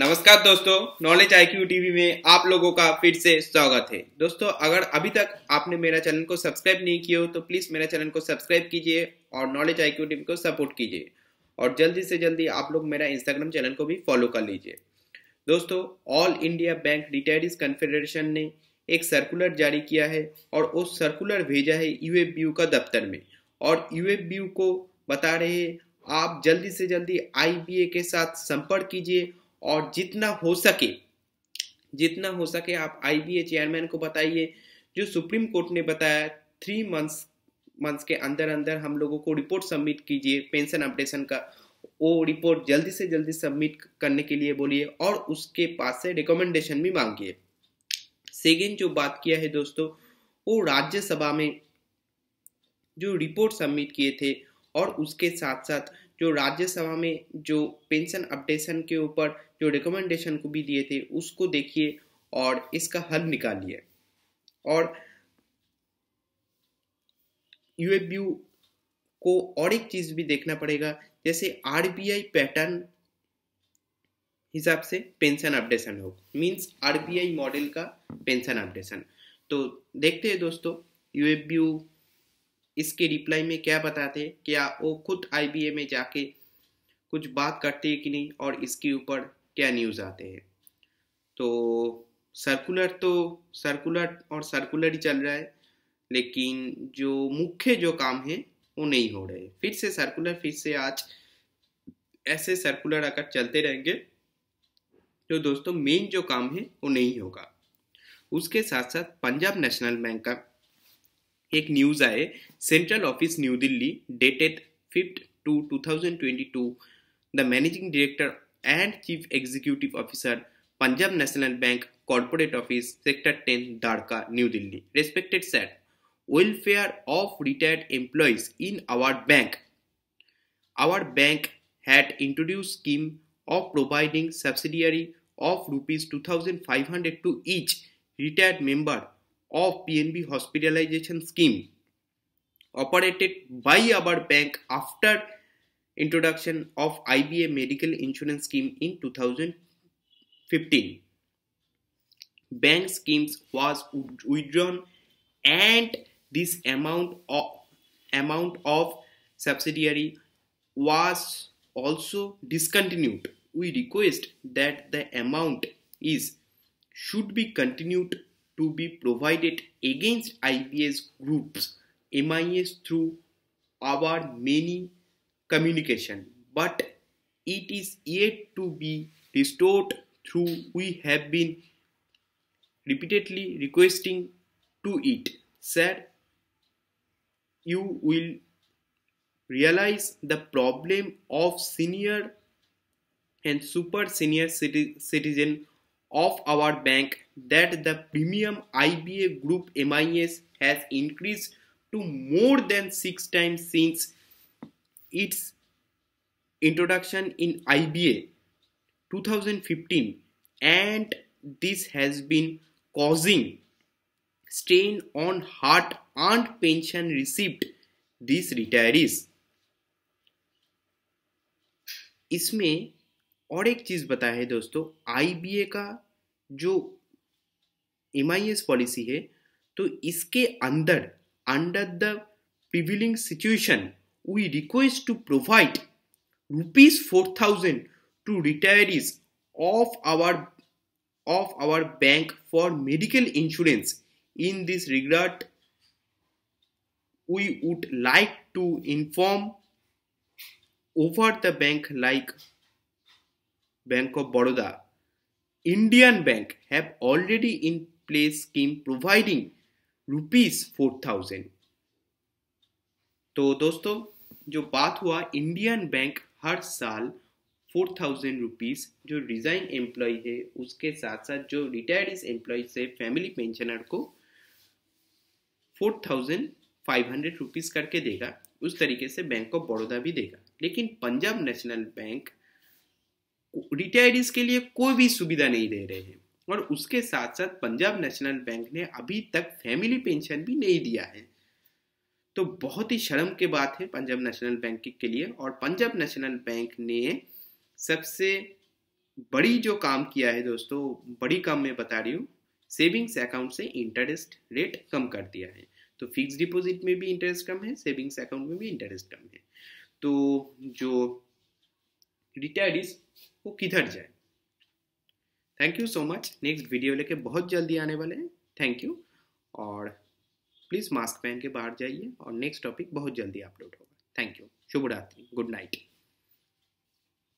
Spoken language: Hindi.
नमस्कार दोस्तों नॉलेज आई क्यू टीवी में आप लोगों का फिर से स्वागत है दोस्तों अगर अभी तक आपने मेरा चैनल को सब्सक्राइब नहीं किया हो तो प्लीज़ मेरा चैनल को सब्सक्राइब कीजिए और नॉलेज आई क्यू टीवी को सपोर्ट कीजिए और जल्दी से जल्दी आप लोग मेरा इंस्टाग्राम चैनल को भी फॉलो कर लीजिए दोस्तों all India bank retirees confederation ने एक सर्कुलर जारी किया है और उस सर्कुलर भेजा है यू का दफ्तर में और यू को बता रहे आप जल्दी से जल्दी आई के साथ संपर्क कीजिए और जितना हो सके जितना हो सके आप आई चेयरमैन को बताइए जो सुप्रीम कोर्ट ने बताया थ्री मंथ्स मंथ्स के अंदर अंदर हम लोगों को रिपोर्ट सबमिट कीजिए पेंशन अपडेशन का वो रिपोर्ट जल्दी से जल्दी सबमिट करने के लिए बोलिए और उसके पास से रिकमेंडेशन भी मांगिए सेकेंड जो बात किया है दोस्तों वो राज्यसभा में जो रिपोर्ट सबमिट किए थे और उसके साथ साथ जो राज्यसभा में जो पेंशन अपडेशन के ऊपर जो रिकमेंडेशन को भी दिए थे उसको देखिए और इसका हल निकालिए और यूएफ को और एक चीज भी देखना पड़ेगा जैसे आरबीआई पैटर्न हिसाब से पेंशन अपडेशन हो मींस आरबीआई मॉडल का पेंशन अपडेशन तो देखते हैं दोस्तों यूएफयू इसके रिप्लाई में क्या बताते क्या वो खुद आई में जाके कुछ बात करते हैं कि नहीं और इसके ऊपर क्या न्यूज़ आते हैं तो सर्कुलर तो सर्कुलर और सर्कुलर ही चल रहा है लेकिन जो मुख्य जो काम है वो नहीं हो रहे फिर से सर्कुलर फिर से आज ऐसे सर्कुलर आकर चलते रहेंगे तो दोस्तों मेन जो काम है वो नहीं होगा उसके साथ साथ पंजाब नेशनल बैंक का एक न्यूज आए central office new Delhi dated fifth two two the managing director and chief executive officer Punjab national bank corporate office sector ten Dwarka new Delhi respected sir welfare of retired employees in our bank our bank had introduce scheme of providing subsidiary of rupees two thousand five hundred to each retired member of PNB hospitalization scheme operated by our bank after introduction of IBA medical insurance scheme in 2015. Bank schemes was withdrawn and this amount of amount of subsidiary was also discontinued. We request that the amount is should be continued to be provided against IPS groups MIS through our many communication but it is yet to be restored through we have been repeatedly requesting to it said you will realize the problem of senior and super senior citizen of our bank that the premium IBA group MIS has increased to more than 6 times since its introduction in IBA 2015 and this has been causing strain on heart and pension received these retirees इसमें और एक चीज बताया है दोस्तों आईबीए का जो एम पॉलिसी है तो इसके अंदर under the prevailing situation we request to provide rupees four thousand to retirees of our of our bank for medical insurance in this regard we would like to inform over the bank like bank of Baroda Indian bank have already in place scheme providing rupees four thousand तो दोस्तों जो बात हुआ इंडियन बैंक हर साल फोर थाउजेंड रुपीज जो रिजाइन एम्प्लॉय है उसके साथ साथ जो रिटायर्ड एम्प्लॉय से फैमिली पेंशनर को four thousand five hundred rupees करके देगा उस तरीके से बैंक ऑफ बड़ौदा भी देगा लेकिन पंजाब नेशनल बैंक रिटायर्डिस के लिए कोई भी सुविधा नहीं दे रहे हैं और उसके साथ साथ पंजाब नेशनल बैंक ने अभी तक फैमिली पेंशन भी नहीं दिया है तो बहुत ही शर्म की बात है पंजाब नेशनल बैंक के लिए और पंजाब नेशनल बैंक ने सबसे बड़ी जो काम किया है दोस्तों बड़ी काम मैं बता रही हूँ सेविंग्स अकाउंट से इंटरेस्ट रेट कम कर दिया है तो फिक्स डिपॉजिट में भी इंटरेस्ट कम है सेविंग्स अकाउंट में भी इंटरेस्ट कम है तो जो रिटायर्डिस वो किधर जाए thank you so much next video लेके बहुत जल्दी आने वाले हैं थैंक यू और प्लीज़ मास्क पहन के बाहर जाइए और नेक्स्ट टॉपिक बहुत जल्दी अपलोड होगा थैंक यू शुभ रात्रि गुड नाइट